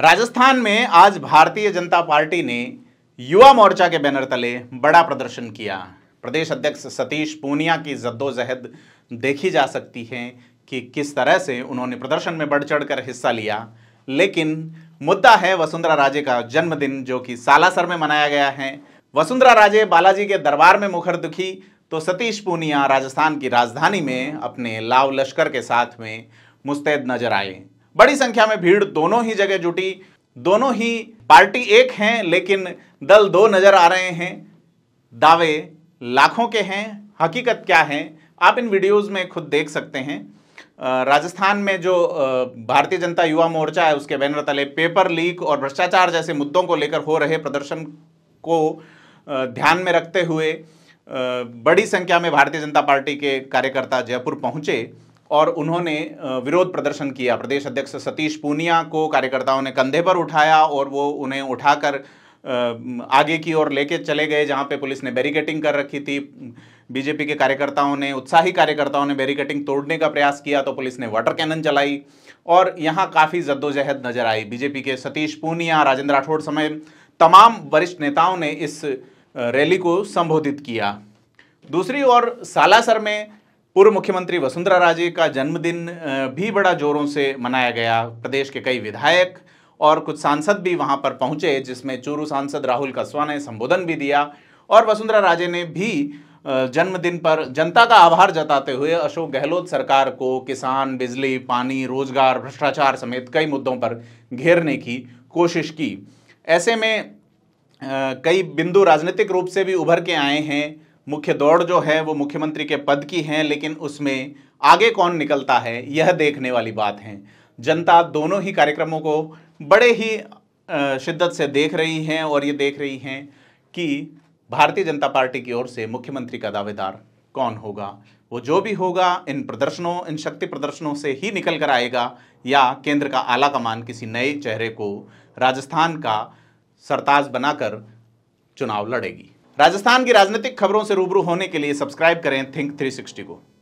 राजस्थान में आज भारतीय जनता पार्टी ने युवा मोर्चा के बैनर तले बड़ा प्रदर्शन किया प्रदेश अध्यक्ष सतीश पूनिया की जद्दोजहद देखी जा सकती है कि किस तरह से उन्होंने प्रदर्शन में बढ़ चढ़ कर हिस्सा लिया लेकिन मुद्दा है वसुंधरा राजे का जन्मदिन जो कि सालासर में मनाया गया है वसुंधरा राजे बालाजी के दरबार में मुखर दुखी तो सतीश पूनिया राजस्थान की राजधानी में अपने लाव लश्कर के साथ में मुस्तैद नजर आए बड़ी संख्या में भीड़ दोनों ही जगह जुटी दोनों ही पार्टी एक हैं लेकिन दल दो नजर आ रहे हैं दावे लाखों के हैं हकीकत क्या है आप इन वीडियोस में खुद देख सकते हैं राजस्थान में जो भारतीय जनता युवा मोर्चा है उसके बैनर तले पेपर लीक और भ्रष्टाचार जैसे मुद्दों को लेकर हो रहे प्रदर्शन को ध्यान में रखते हुए बड़ी संख्या में भारतीय जनता पार्टी के कार्यकर्ता जयपुर पहुंचे और उन्होंने विरोध प्रदर्शन किया प्रदेश अध्यक्ष सतीश पूनिया को कार्यकर्ताओं ने कंधे पर उठाया और वो उन्हें उठाकर आगे की ओर लेके चले गए जहाँ पे पुलिस ने बैरिकेटिंग कर रखी थी बीजेपी के कार्यकर्ताओं ने उत्साही कार्यकर्ताओं ने बैरिकेटिंग तोड़ने का प्रयास किया तो पुलिस ने वाटर कैनन चलाई और यहाँ काफ़ी जद्दोजहद नजर आई बीजेपी के सतीश पूनिया राजेंद्र राठौड़ समेत तमाम वरिष्ठ नेताओं ने इस रैली को संबोधित किया दूसरी ओर सालासर में पूर्व मुख्यमंत्री वसुंधरा राजे का जन्मदिन भी बड़ा जोरों से मनाया गया प्रदेश के कई विधायक और कुछ सांसद भी वहां पर पहुंचे जिसमें चूरू सांसद राहुल कस्वा ने संबोधन भी दिया और वसुंधरा राजे ने भी जन्मदिन पर जनता का आभार जताते हुए अशोक गहलोत सरकार को किसान बिजली पानी रोजगार भ्रष्टाचार समेत कई मुद्दों पर घेरने की कोशिश की ऐसे में कई बिंदु राजनीतिक रूप से भी उभर के आए हैं मुख्य दौड़ जो है वो मुख्यमंत्री के पद की है लेकिन उसमें आगे कौन निकलता है यह देखने वाली बात है जनता दोनों ही कार्यक्रमों को बड़े ही शिद्दत से देख रही हैं और ये देख रही हैं कि भारतीय जनता पार्टी की ओर से मुख्यमंत्री का दावेदार कौन होगा वो जो भी होगा इन प्रदर्शनों इन शक्ति प्रदर्शनों से ही निकल कर आएगा या केंद्र का आला कमान किसी नए चेहरे को राजस्थान का सरताज बनाकर चुनाव लड़ेगी राजस्थान की राजनीतिक खबरों से रूबरू होने के लिए सब्सक्राइब करें थिंक 360 को